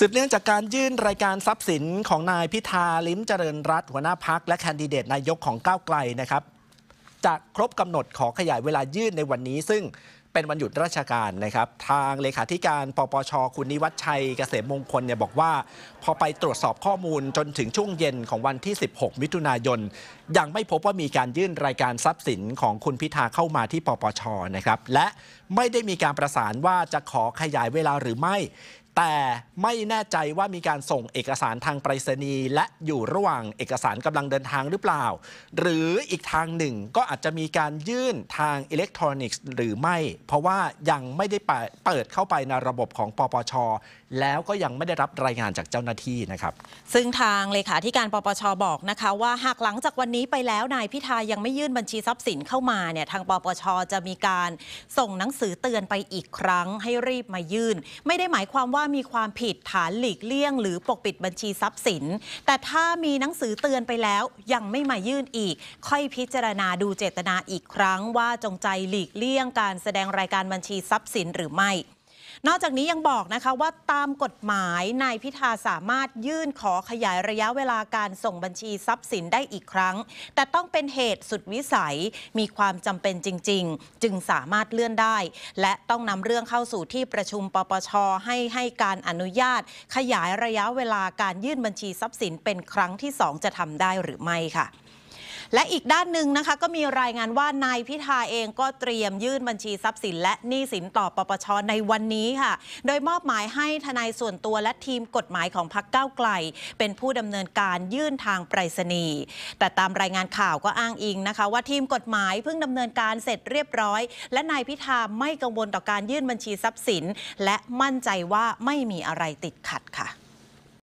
สืบเนื่องจากการยื่นรายการทรัพย์สินของนายพิธา ลิ้มเจริญรัตหัวหน้าพักและแคนดิเดตนายกของก้าวไกลนะครับจะครบกำหนดขอขยายเวลายื่นในวันนี้ ซึ่งเป็นวันหยุดราชการนะครับ ทางเลขาธิการปปชคุณนิวัฒชัยเกษมมงคลเนี่ยบอกว่า พอไปตรวจสอบข้อมูลจนถึงช่วงเย็นของวันที่ 16 มิถุนายนยังไม่พบว่ามีการยื่นรายการทรัพย์สินของคุณพิธาเข้ามาที่ปปชนะครับและไม่ได้มีการประสานว่าจะขอขยายเวลาหรือไม่แต่ไม่แน่ใจว่ามีการส่งเอกสารทางไปรษณีย์และอยู่ระหว่างเอกสารกำลังเดินทางหรือเปล่า หรืออีกทางหนึ่งก็อาจจะมีการยื่นทางอิเล็กทรอนิกส์ หรือไม่เพราะว่ายังไม่ได้เปิดเข้าไปในระบบของปปชแล้วก็ยังไม่ได้รับรายงานจากเจ้าหน้าที่นะครับ ซึ่งทางเลขาธิการปปชบอกนะคะว่าหากหลังจากวันนี้ไปแล้วนายพิธายังไม่ยื่นบัญชีทรัพย์สินเข้ามาเนี่ยทางปปชจะมีการส่งหนังสือเตือนไปอีกครั้งให้รีบมายื่น ไม่ได้หมายความว่ามีความผิดฐานหลีกเลี่ยงหรือปกปิดบัญชีทรัพย์สิน แต่ถ้ามีหนังสือเตือนไปแล้วยังไม่มายื่นอีก ค่อยพิจารณาดูเจตนาอีกครั้งว่าจงใจหลีกเลี่ยงการแสดงรายการบัญชีทรัพย์สินหรือไม่นอกจากนี้ยังบอกนะคะว่าตามกฎหมายนายพิธาสามารถยื่นขอขยายระยะเวลาการส่งบัญชีทรัพย์สินได้อีกครั้ง แต่ต้องเป็นเหตุสุดวิสัยมีความจำเป็นจริง ๆ จึงสามารถเลื่อนได้ และต้องนำเรื่องเข้าสู่ที่ประชุมปปชให้ให้การอนุญาต ขยายระยะเวลาการยื่นบัญชีทรัพย์สินเป็นครั้งที่ 2 จะทำได้หรือไม่ค่ะและอีกด้านหนึ่งนะคะก็มีรายงานว่านายพิธาเองก็เตรียมยื่นบัญชีทรัพย์สิน และหนี้สินต่อปปชในวันนี้ค่ะ โดยมอบหมายให้ทนายส่วนตัวและทีมกฎหมายของพรรคก้าวไกล เป็นผู้ดำเนินการยื่นทางไปรษณีย์แต่ตามรายงานข่าวก็อ้างอิงนะคะ ว่าทีมกฎหมายเพิ่งดำเนินการเสร็จเรียบร้อย และนายพิธาไม่กังวลต่อการยื่นบัญชีทรัพย์สิน และมั่นใจว่าไม่มีอะไรติดขัดค่ะ